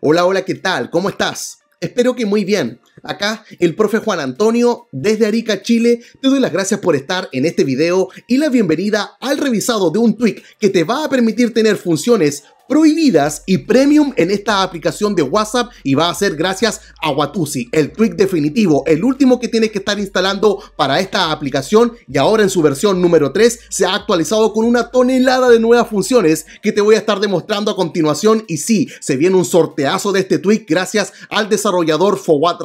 Hola, hola, ¿qué tal? ¿Cómo estás? Espero que muy bien. Acá el profe Juan Antonio desde Arica, Chile. Te doy las gracias por estar en este video y la bienvenida al revisado de un tweak que te va a permitir tener funciones prohibidas y premium en esta aplicación de WhatsApp y va a ser gracias a Watusi, el tweak definitivo, el último que tienes que estar instalando para esta aplicación y ahora en su versión número 3 se ha actualizado con una tonelada de nuevas funciones que te voy a estar demostrando a continuación y sí, se viene un sorteazo de este tweak gracias al desarrollador Fowat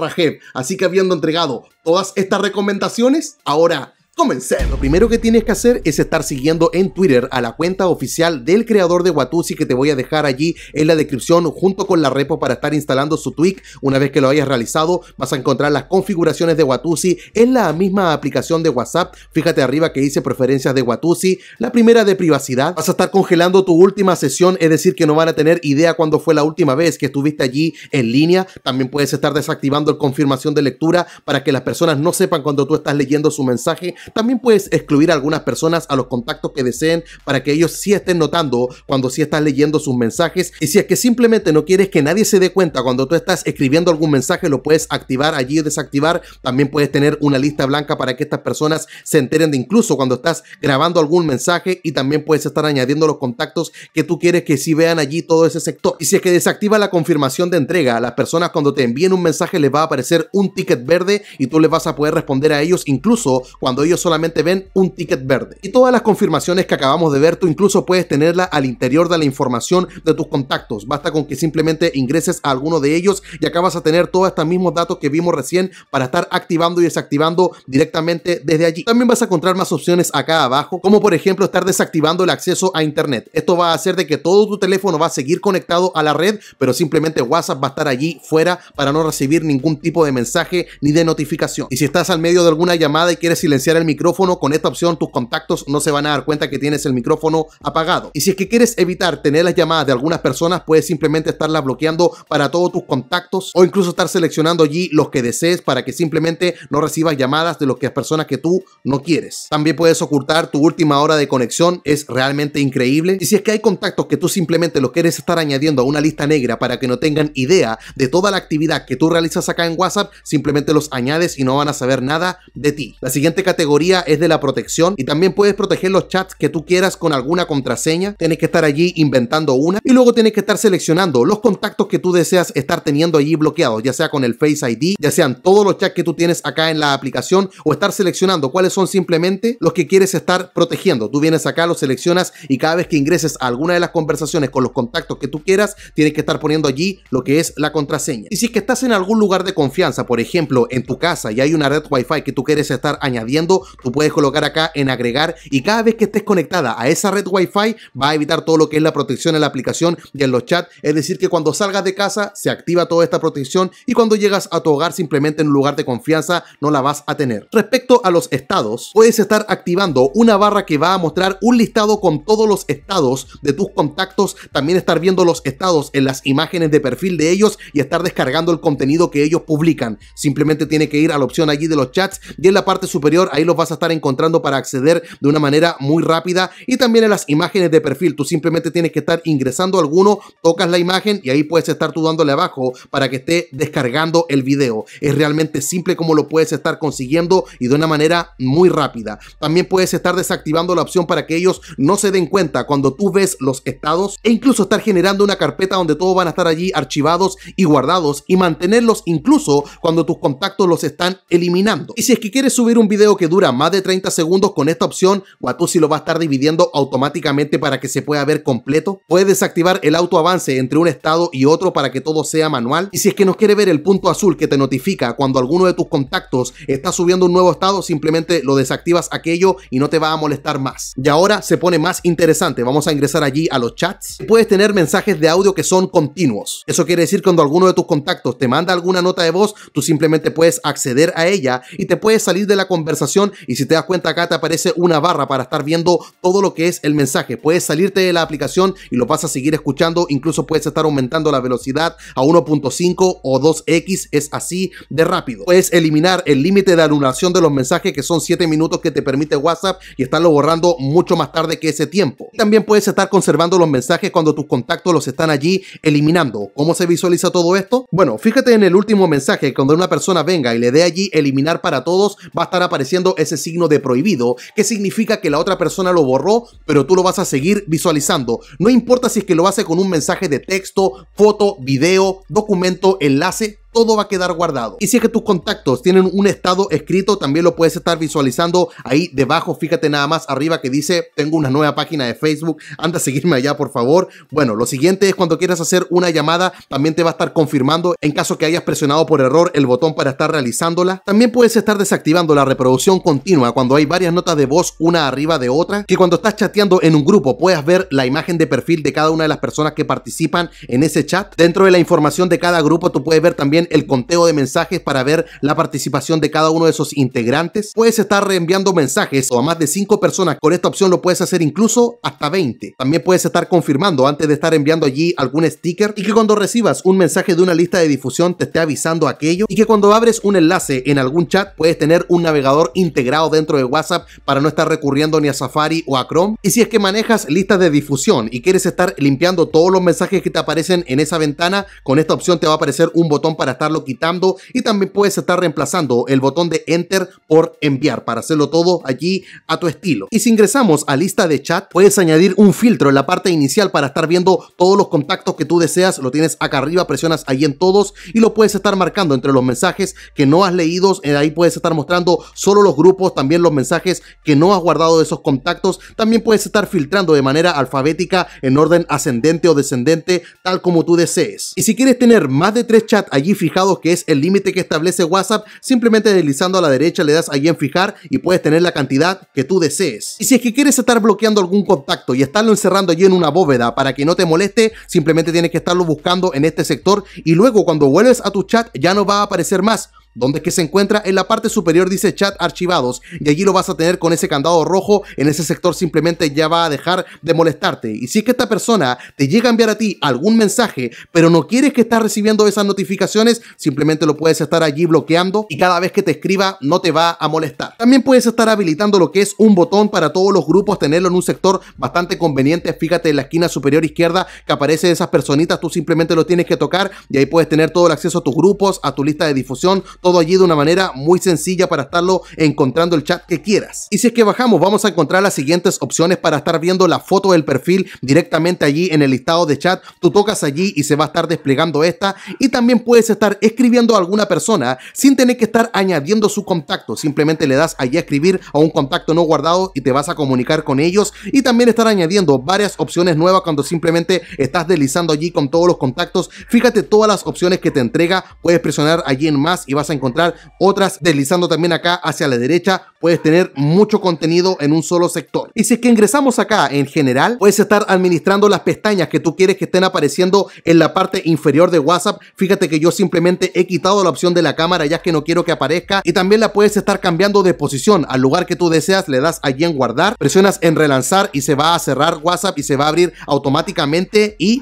así que habiendo entregado todas estas recomendaciones, ahora Comencemos. Lo primero que tienes que hacer es estar siguiendo en Twitter a la cuenta oficial del creador de Watusi que te voy a dejar allí en la descripción junto con la repo para estar instalando su tweak. Una vez que lo hayas realizado, vas a encontrar las configuraciones de Watusi en la misma aplicación de WhatsApp. Fíjate arriba que dice preferencias de Watusi. La primera de privacidad. Vas a estar congelando tu última sesión, es decir, que no van a tener idea cuándo fue la última vez que estuviste allí en línea. También puedes estar desactivando el confirmación de lectura para que las personas no sepan cuando tú estás leyendo su mensaje también puedes excluir a algunas personas a los contactos que deseen para que ellos sí estén notando cuando sí estás leyendo sus mensajes. Y si es que simplemente no quieres que nadie se dé cuenta cuando tú estás escribiendo algún mensaje, lo puedes activar allí y desactivar. También puedes tener una lista blanca para que estas personas se enteren de incluso cuando estás grabando algún mensaje y también puedes estar añadiendo los contactos que tú quieres que sí vean allí todo ese sector. Y si es que desactiva la confirmación de entrega, a las personas cuando te envíen un mensaje les va a aparecer un ticket verde y tú les vas a poder responder a ellos incluso cuando ellos solamente ven un ticket verde. Y todas las confirmaciones que acabamos de ver, tú incluso puedes tenerla al interior de la información de tus contactos. Basta con que simplemente ingreses a alguno de ellos y acabas a tener todos estos mismos datos que vimos recién para estar activando y desactivando directamente desde allí. También vas a encontrar más opciones acá abajo, como por ejemplo estar desactivando el acceso a internet. Esto va a hacer de que todo tu teléfono va a seguir conectado a la red, pero simplemente WhatsApp va a estar allí fuera para no recibir ningún tipo de mensaje ni de notificación. Y si estás al medio de alguna llamada y quieres silenciar el micrófono, con esta opción tus contactos no se van a dar cuenta que tienes el micrófono apagado. Y si es que quieres evitar tener las llamadas de algunas personas, puedes simplemente estarlas bloqueando para todos tus contactos o incluso estar seleccionando allí los que desees para que simplemente no recibas llamadas de las personas que tú no quieres. También puedes ocultar tu última hora de conexión, es realmente increíble. Y si es que hay contactos que tú simplemente los quieres estar añadiendo a una lista negra para que no tengan idea de toda la actividad que tú realizas acá en WhatsApp, simplemente los añades y no van a saber nada de ti. La siguiente categoría es de la protección y también puedes proteger los chats que tú quieras con alguna contraseña. Tienes que estar allí inventando una y luego tienes que estar seleccionando los contactos que tú deseas estar teniendo allí bloqueados, ya sea con el Face ID, ya sean todos los chats que tú tienes acá en la aplicación o estar seleccionando cuáles son simplemente los que quieres estar protegiendo. Tú vienes acá, los seleccionas y cada vez que ingreses a alguna de las conversaciones con los contactos que tú quieras, tienes que estar poniendo allí lo que es la contraseña. Y si es que estás en algún lugar de confianza, por ejemplo, en tu casa y hay una red Wi-Fi que tú quieres estar añadiendo, tú puedes colocar acá en agregar y cada vez que estés conectada a esa red wifi va a evitar todo lo que es la protección en la aplicación y en los chats. Es decir, que cuando salgas de casa se activa toda esta protección y cuando llegas a tu hogar simplemente en un lugar de confianza no la vas a tener. Respecto a los estados, puedes estar activando una barra que va a mostrar un listado con todos los estados de tus contactos, también estar viendo los estados en las imágenes de perfil de ellos y estar descargando el contenido que ellos publican. Simplemente tiene que ir a la opción allí de los chats y en la parte superior ahí lo vas a estar encontrando para acceder de una manera muy rápida y también en las imágenes de perfil. Tú simplemente tienes que estar ingresando alguno, tocas la imagen y ahí puedes estar tú dándole abajo para que esté descargando el video. Es realmente simple como lo puedes estar consiguiendo y de una manera muy rápida. También puedes estar desactivando la opción para que ellos no se den cuenta cuando tú ves los estados e incluso estar generando una carpeta donde todos van a estar allí archivados y guardados y mantenerlos incluso cuando tus contactos los están eliminando. Y si es que quieres subir un video que dure más de 30 segundos con esta opción, sí lo va a estar dividiendo automáticamente para que se pueda ver completo. puedes desactivar el autoavance entre un estado y otro para que todo sea manual. Y si es que nos quiere ver el punto azul que te notifica cuando alguno de tus contactos está subiendo un nuevo estado, simplemente lo desactivas aquello y no te va a molestar más. Y ahora se pone más interesante, vamos a ingresar allí a los chats. Puedes tener mensajes de audio que son continuos. Eso quiere decir cuando alguno de tus contactos te manda alguna nota de voz, tú simplemente puedes acceder a ella y te puedes salir de la conversación y si te das cuenta acá te aparece una barra para estar viendo todo lo que es el mensaje. Puedes salirte de la aplicación y lo vas a seguir escuchando, incluso puedes estar aumentando la velocidad a 1.5 o 2x, es así de rápido. Puedes eliminar el límite de anulación de los mensajes que son 7 minutos que te permite WhatsApp y estarlo borrando mucho más tarde que ese tiempo. también puedes estar conservando los mensajes cuando tus contactos los están allí eliminando. ¿Cómo se visualiza todo esto? Bueno, fíjate en el último mensaje, cuando una persona venga y le dé allí eliminar para todos, va a estar apareciendo ese signo de prohibido, que significa que la otra persona lo borró, pero tú lo vas a seguir visualizando. No importa si es que lo hace con un mensaje de texto, foto, video, documento, enlace, todo va a quedar guardado. Y si es que tus contactos tienen un estado escrito, también lo puedes estar visualizando ahí debajo. Fíjate nada más arriba que dice, tengo una nueva página de Facebook, anda a seguirme allá por favor. Bueno, lo siguiente es cuando quieras hacer una llamada, también te va a estar confirmando en caso que hayas presionado por error el botón para estar realizándola. También puedes estar desactivando la reproducción continua cuando hay varias notas de voz una arriba de otra, que cuando estás chateando en un grupo puedas ver la imagen de perfil de cada una de las personas que participan en ese chat. Dentro de la información de cada grupo tú puedes ver también el conteo de mensajes para ver la participación de cada uno de esos integrantes. Puedes estar reenviando mensajes o a más de 5 personas. Con esta opción lo puedes hacer incluso hasta 20. También puedes estar confirmando antes de estar enviando allí algún sticker y que cuando recibas un mensaje de una lista de difusión te esté avisando aquello y que cuando abres un enlace en algún chat puedes tener un navegador integrado dentro de WhatsApp para no estar recurriendo ni a Safari o a Chrome. Y si es que manejas listas de difusión y quieres estar limpiando todos los mensajes que te aparecen en esa ventana, con esta opción te va a aparecer un botón para estarlo quitando y también puedes estar reemplazando el botón de enter por enviar para hacerlo todo allí a tu estilo. Y si ingresamos a lista de chat, puedes añadir un filtro en la parte inicial para estar viendo todos los contactos que tú deseas, lo tienes acá arriba, presionas ahí en todos y lo puedes estar marcando entre los mensajes que no has leído, eh, ahí puedes estar mostrando solo los grupos, también los mensajes que no has guardado de esos contactos, también puedes estar filtrando de manera alfabética en orden ascendente o descendente, tal como tú desees. Y si quieres tener más de tres chats allí fijado, que es el límite que establece WhatsApp, simplemente deslizando a la derecha le das ahí en fijar y puedes tener la cantidad que tú desees. Y si es que quieres estar bloqueando algún contacto y estarlo encerrando allí en una bóveda para que no te moleste, simplemente tienes que estarlo buscando en este sector y luego cuando vuelves a tu chat ya no va a aparecer más donde que se encuentra en la parte superior dice chat archivados y allí lo vas a tener con ese candado rojo en ese sector simplemente ya va a dejar de molestarte y si es que esta persona te llega a enviar a ti algún mensaje pero no quieres que estás recibiendo esas notificaciones simplemente lo puedes estar allí bloqueando y cada vez que te escriba no te va a molestar también puedes estar habilitando lo que es un botón para todos los grupos tenerlo en un sector bastante conveniente fíjate en la esquina superior izquierda que aparece esas personitas tú simplemente lo tienes que tocar y ahí puedes tener todo el acceso a tus grupos a tu lista de difusión todo allí de una manera muy sencilla para estarlo encontrando el chat que quieras. Y si es que bajamos, vamos a encontrar las siguientes opciones para estar viendo la foto del perfil directamente allí en el listado de chat. Tú tocas allí y se va a estar desplegando esta. Y también puedes estar escribiendo a alguna persona sin tener que estar añadiendo su contacto. Simplemente le das allí a escribir a un contacto no guardado y te vas a comunicar con ellos. Y también estar añadiendo varias opciones nuevas cuando simplemente estás deslizando allí con todos los contactos. Fíjate todas las opciones que te entrega. Puedes presionar allí en más y vas a encontrar otras deslizando también acá hacia la derecha puedes tener mucho contenido en un solo sector. Y si es que ingresamos acá en general, puedes estar administrando las pestañas que tú quieres que estén apareciendo en la parte inferior de WhatsApp. Fíjate que yo simplemente he quitado la opción de la cámara ya que no quiero que aparezca y también la puedes estar cambiando de posición al lugar que tú deseas, le das allí en guardar, presionas en relanzar y se va a cerrar WhatsApp y se va a abrir automáticamente y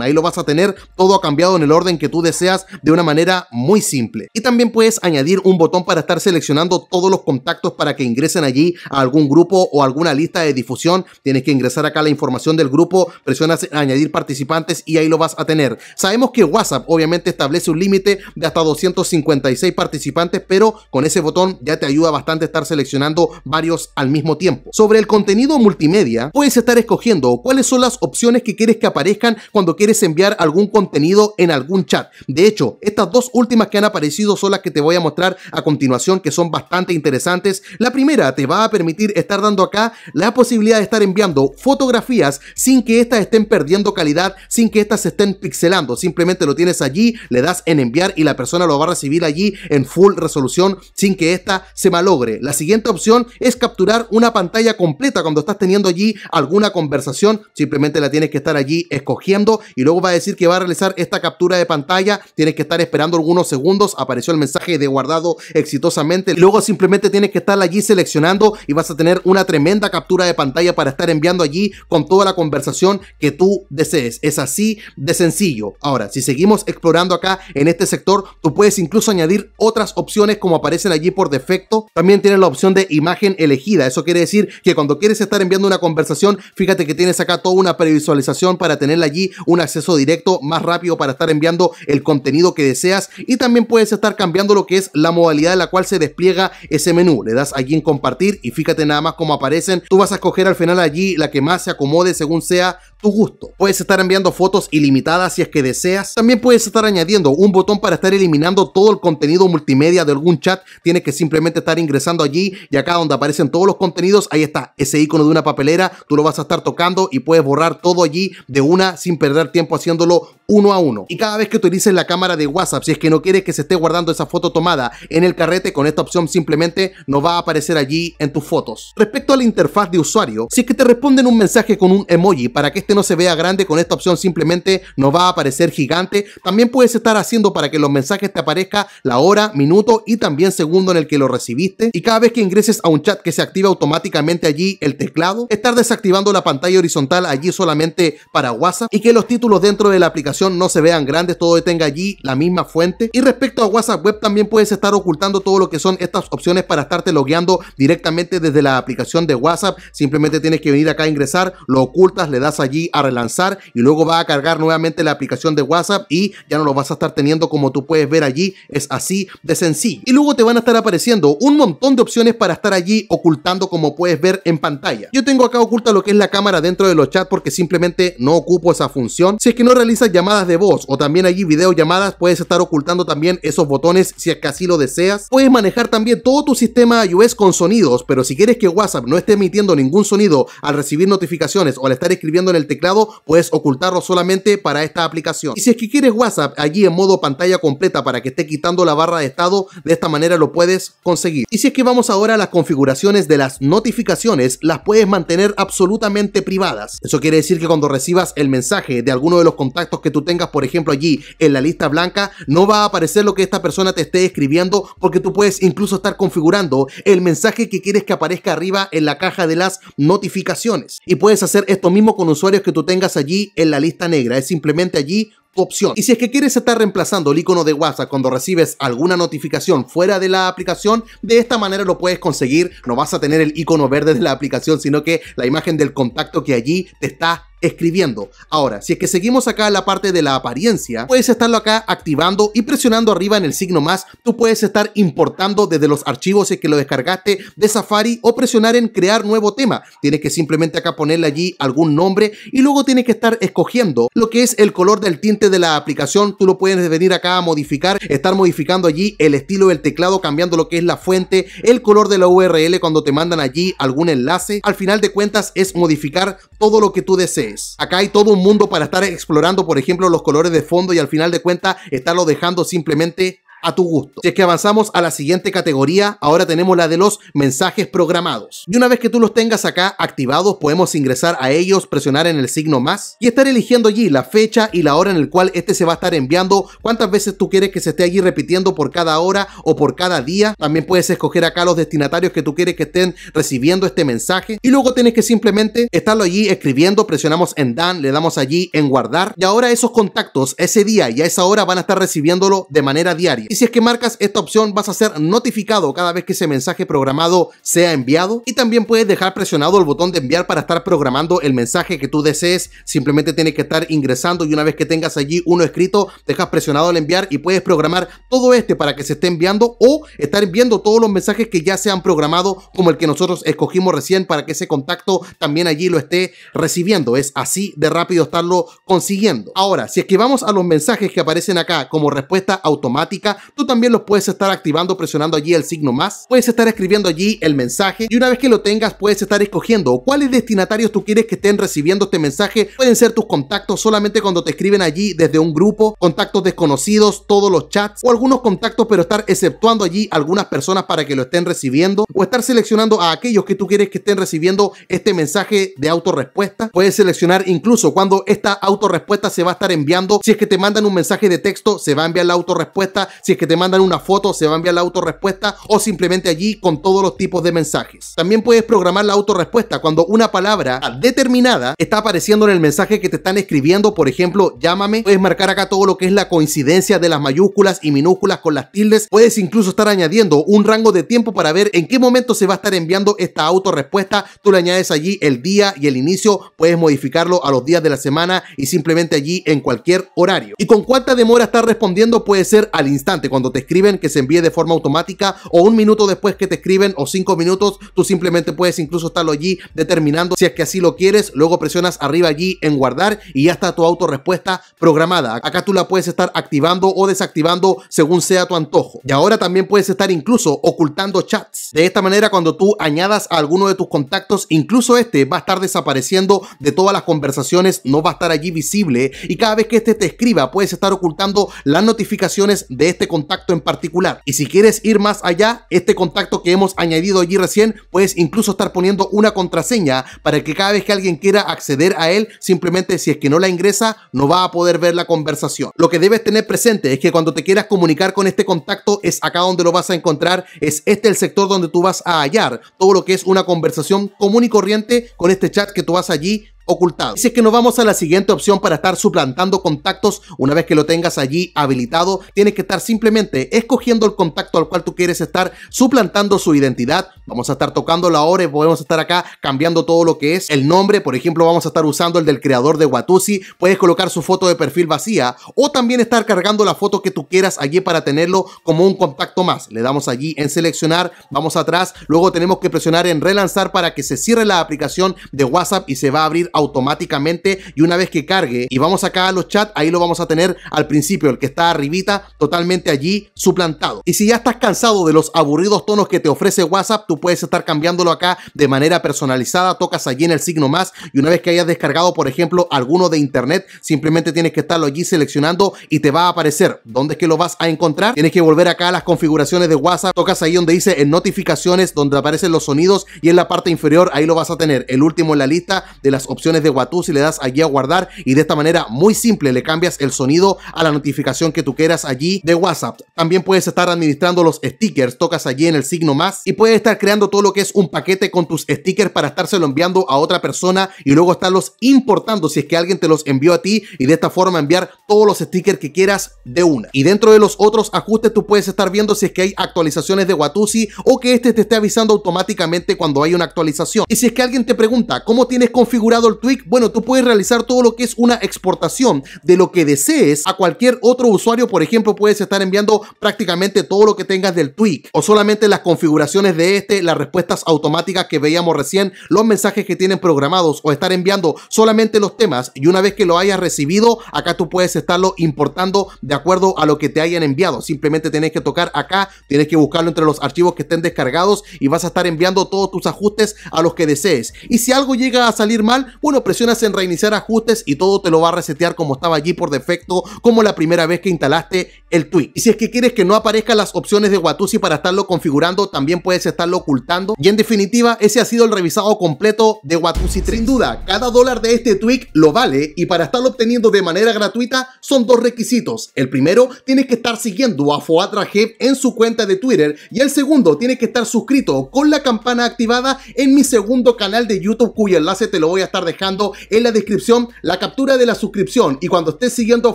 Ahí lo vas a tener todo cambiado en el orden que tú deseas de una manera muy simple. Y también puedes añadir un botón para estar seleccionando todos los contactos para que ingresen allí a algún grupo o alguna lista de difusión. Tienes que ingresar acá la información del grupo, presionas añadir participantes y ahí lo vas a tener. Sabemos que WhatsApp obviamente establece un límite de hasta 256 participantes, pero con ese botón ya te ayuda bastante estar seleccionando varios al mismo tiempo. Sobre el contenido multimedia, puedes estar escogiendo cuáles son las opciones que quieres que aparezcan cuando quieres enviar algún contenido en algún chat. De hecho, estas dos últimas que han aparecido son las que te voy a mostrar a continuación, que son bastante interesantes la primera te va a permitir estar dando acá la posibilidad de estar enviando fotografías sin que éstas estén perdiendo calidad, sin que éstas se estén pixelando. Simplemente lo tienes allí, le das en enviar y la persona lo va a recibir allí en full resolución sin que ésta se malogre. La siguiente opción es capturar una pantalla completa cuando estás teniendo allí alguna conversación. Simplemente la tienes que estar allí escogiendo y luego va a decir que va a realizar esta captura de pantalla. Tienes que estar esperando algunos segundos. Apareció el mensaje de guardado exitosamente. luego simplemente tienes que estar allí seleccionando y vas a tener una tremenda captura de pantalla para estar enviando allí con toda la conversación que tú desees. Es así de sencillo. Ahora, si seguimos explorando acá en este sector, tú puedes incluso añadir otras opciones como aparecen allí por defecto. También tienes la opción de imagen elegida. Eso quiere decir que cuando quieres estar enviando una conversación, fíjate que tienes acá toda una previsualización para tener allí un acceso directo más rápido para estar enviando el contenido que deseas y también puedes estar cambiando lo que es la modalidad en la cual se despliega ese menú. Le da allí en compartir y fíjate nada más cómo aparecen. Tú vas a escoger al final allí la que más se acomode según sea tu gusto. Puedes estar enviando fotos ilimitadas si es que deseas. También puedes estar añadiendo un botón para estar eliminando todo el contenido multimedia de algún chat. Tienes que simplemente estar ingresando allí y acá donde aparecen todos los contenidos, ahí está ese icono de una papelera. Tú lo vas a estar tocando y puedes borrar todo allí de una sin perder tiempo haciéndolo uno a uno. Y cada vez que utilices la cámara de WhatsApp, si es que no quieres que se esté guardando esa foto tomada en el carrete, con esta opción simplemente no va a aparecer allí en tus fotos. Respecto a la interfaz de usuario, si es que te responden un mensaje con un emoji para que este no se vea grande, con esta opción simplemente no va a aparecer gigante. También puedes estar haciendo para que los mensajes te aparezca la hora, minuto y también segundo en el que lo recibiste. Y cada vez que ingreses a un chat que se activa automáticamente allí el teclado, estar desactivando la pantalla horizontal allí solamente para WhatsApp y que los títulos dentro de la aplicación no se vean grandes, todo tenga allí la misma fuente. Y respecto a WhatsApp Web también puedes estar ocultando todo lo que son estas opciones para estarte logueando directamente desde la aplicación de WhatsApp. Simplemente tienes que venir acá a ingresar, lo ocultas, le das allí a relanzar y luego va a cargar nuevamente la aplicación de WhatsApp y ya no lo vas a estar teniendo como tú puedes ver allí. Es así de sencillo. Y luego te van a estar apareciendo un montón de opciones para estar allí ocultando como puedes ver en pantalla. Yo tengo acá oculta lo que es la cámara dentro de los chats porque simplemente no ocupo esa función. Si es que no realizas llamadas de voz o también allí videollamadas, puedes estar ocultando también esos botones si es que así lo deseas. Puedes manejar también todo tu sistema con sonidos, pero si quieres que WhatsApp no esté emitiendo ningún sonido al recibir notificaciones o al estar escribiendo en el teclado, puedes ocultarlo solamente para esta aplicación. Y si es que quieres WhatsApp allí en modo pantalla completa para que esté quitando la barra de estado, de esta manera lo puedes conseguir. Y si es que vamos ahora a las configuraciones de las notificaciones, las puedes mantener absolutamente privadas. Eso quiere decir que cuando recibas el mensaje de alguno de los contactos que tú tengas, por ejemplo, allí en la lista blanca, no va a aparecer lo que esta persona te esté escribiendo porque tú puedes incluso estar configurando el mensaje que quieres que aparezca arriba en la caja de las notificaciones. Y puedes hacer esto mismo con usuarios que tú tengas allí en la lista negra. Es simplemente allí tu opción. Y si es que quieres estar reemplazando el icono de WhatsApp cuando recibes alguna notificación fuera de la aplicación, de esta manera lo puedes conseguir. No vas a tener el icono verde de la aplicación, sino que la imagen del contacto que allí te está escribiendo. Ahora, si es que seguimos acá la parte de la apariencia, puedes estarlo acá activando y presionando arriba en el signo más, tú puedes estar importando desde los archivos que lo descargaste de Safari o presionar en crear nuevo tema. Tienes que simplemente acá ponerle allí algún nombre y luego tienes que estar escogiendo lo que es el color del tinte de la aplicación. Tú lo puedes venir acá a modificar, estar modificando allí el estilo del teclado, cambiando lo que es la fuente, el color de la URL cuando te mandan allí algún enlace. Al final de cuentas es modificar todo lo que tú desees. Acá hay todo un mundo para estar explorando, por ejemplo, los colores de fondo y al final de cuentas estarlo dejando simplemente a tu gusto. Si es que avanzamos a la siguiente categoría, ahora tenemos la de los mensajes programados. Y una vez que tú los tengas acá activados, podemos ingresar a ellos, presionar en el signo más y estar eligiendo allí la fecha y la hora en el cual este se va a estar enviando, cuántas veces tú quieres que se esté allí repitiendo por cada hora o por cada día. También puedes escoger acá los destinatarios que tú quieres que estén recibiendo este mensaje y luego tienes que simplemente estarlo allí escribiendo, presionamos en dan, le damos allí en guardar y ahora esos contactos ese día y a esa hora van a estar recibiéndolo de manera diaria y si es que marcas esta opción vas a ser notificado cada vez que ese mensaje programado sea enviado. Y también puedes dejar presionado el botón de enviar para estar programando el mensaje que tú desees. Simplemente tienes que estar ingresando y una vez que tengas allí uno escrito, dejas presionado el enviar y puedes programar todo este para que se esté enviando o estar viendo todos los mensajes que ya se han programado como el que nosotros escogimos recién para que ese contacto también allí lo esté recibiendo. Es así de rápido estarlo consiguiendo. Ahora, si es que vamos a los mensajes que aparecen acá como respuesta automática, tú también lo puedes estar activando presionando allí el signo más. Puedes estar escribiendo allí el mensaje y una vez que lo tengas puedes estar escogiendo cuáles destinatarios tú quieres que estén recibiendo este mensaje. Pueden ser tus contactos solamente cuando te escriben allí desde un grupo, contactos desconocidos, todos los chats o algunos contactos pero estar exceptuando allí algunas personas para que lo estén recibiendo o estar seleccionando a aquellos que tú quieres que estén recibiendo este mensaje de autorrespuesta. Puedes seleccionar incluso cuando esta autorrespuesta se va a estar enviando. Si es que te mandan un mensaje de texto, se va a enviar la autorrespuesta. Si que te mandan una foto, se va a enviar la autorrespuesta o simplemente allí con todos los tipos de mensajes. También puedes programar la autorrespuesta cuando una palabra determinada está apareciendo en el mensaje que te están escribiendo, por ejemplo, llámame. Puedes marcar acá todo lo que es la coincidencia de las mayúsculas y minúsculas con las tildes. Puedes incluso estar añadiendo un rango de tiempo para ver en qué momento se va a estar enviando esta autorrespuesta. Tú le añades allí el día y el inicio. Puedes modificarlo a los días de la semana y simplemente allí en cualquier horario. Y con cuánta demora está respondiendo puede ser al instante cuando te escriben que se envíe de forma automática o un minuto después que te escriben o cinco minutos, tú simplemente puedes incluso estarlo allí determinando si es que así lo quieres, luego presionas arriba allí en guardar y ya está tu autorrespuesta programada. Acá tú la puedes estar activando o desactivando según sea tu antojo. Y ahora también puedes estar incluso ocultando chats. De esta manera, cuando tú añadas a alguno de tus contactos, incluso este va a estar desapareciendo de todas las conversaciones, no va a estar allí visible y cada vez que este te escriba, puedes estar ocultando las notificaciones de este este contacto en particular. Y si quieres ir más allá, este contacto que hemos añadido allí recién, puedes incluso estar poniendo una contraseña para que cada vez que alguien quiera acceder a él, simplemente si es que no la ingresa, no va a poder ver la conversación. Lo que debes tener presente es que cuando te quieras comunicar con este contacto, es acá donde lo vas a encontrar, es este el sector donde tú vas a hallar todo lo que es una conversación común y corriente con este chat que tú vas allí ocultado. Si es que nos vamos a la siguiente opción para estar suplantando contactos, una vez que lo tengas allí habilitado, tienes que estar simplemente escogiendo el contacto al cual tú quieres estar suplantando su identidad. Vamos a estar tocando la hora e, podemos estar acá cambiando todo lo que es el nombre. Por ejemplo, vamos a estar usando el del creador de Watusi. Puedes colocar su foto de perfil vacía o también estar cargando la foto que tú quieras allí para tenerlo como un contacto más. Le damos allí en seleccionar, vamos atrás, luego tenemos que presionar en relanzar para que se cierre la aplicación de WhatsApp y se va a abrir automáticamente y una vez que cargue y vamos acá a los chats, ahí lo vamos a tener al principio, el que está arribita, totalmente allí suplantado. Y si ya estás cansado de los aburridos tonos que te ofrece WhatsApp, tú puedes estar cambiándolo acá de manera personalizada, tocas allí en el signo más y una vez que hayas descargado, por ejemplo, alguno de internet, simplemente tienes que estarlo allí seleccionando y te va a aparecer. donde es que lo vas a encontrar? Tienes que volver acá a las configuraciones de WhatsApp, tocas ahí donde dice en notificaciones, donde aparecen los sonidos y en la parte inferior ahí lo vas a tener, el último en la lista de las opciones de y le das allí a guardar y de esta manera muy simple le cambias el sonido a la notificación que tú quieras allí de WhatsApp. También puedes estar administrando los stickers, tocas allí en el signo más y puedes estar creando todo lo que es un paquete con tus stickers para lo enviando a otra persona y luego estarlos importando si es que alguien te los envió a ti y de esta forma enviar todos los stickers que quieras de una. Y dentro de los otros ajustes tú puedes estar viendo si es que hay actualizaciones de Watusi o que este te esté avisando automáticamente cuando hay una actualización. Y si es que alguien te pregunta cómo tienes configurado Tweak, bueno, tú puedes realizar todo lo que es una exportación de lo que desees a cualquier otro usuario. Por ejemplo, puedes estar enviando prácticamente todo lo que tengas del tweak o solamente las configuraciones de este, las respuestas automáticas que veíamos recién, los mensajes que tienen programados o estar enviando solamente los temas y una vez que lo hayas recibido, acá tú puedes estarlo importando de acuerdo a lo que te hayan enviado. Simplemente tenés que tocar acá, tienes que buscarlo entre los archivos que estén descargados y vas a estar enviando todos tus ajustes a los que desees. Y si algo llega a salir mal, uno presionas en reiniciar ajustes y todo te lo va a resetear como estaba allí por defecto, como la primera vez que instalaste el tweak. Y si es que quieres que no aparezcan las opciones de Watusi para estarlo configurando, también puedes estarlo ocultando. Y en definitiva, ese ha sido el revisado completo de Watusi 3. Sin duda, cada dólar de este tweak lo vale y para estarlo obteniendo de manera gratuita son dos requisitos. El primero, tienes que estar siguiendo a Foatra en su cuenta de Twitter y el segundo, tienes que estar suscrito con la campana activada en mi segundo canal de YouTube cuyo enlace te lo voy a estar dejando dejando en la descripción la captura de la suscripción y cuando estés siguiendo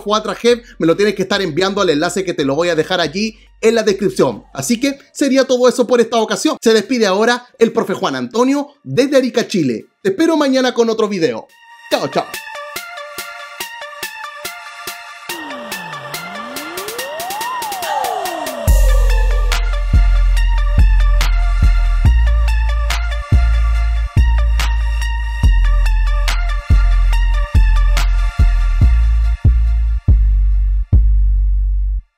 Fuatrajev me lo tienes que estar enviando al enlace que te lo voy a dejar allí en la descripción. Así que sería todo eso por esta ocasión. Se despide ahora el profe Juan Antonio desde Arica, Chile. Te espero mañana con otro video. Chao, chao.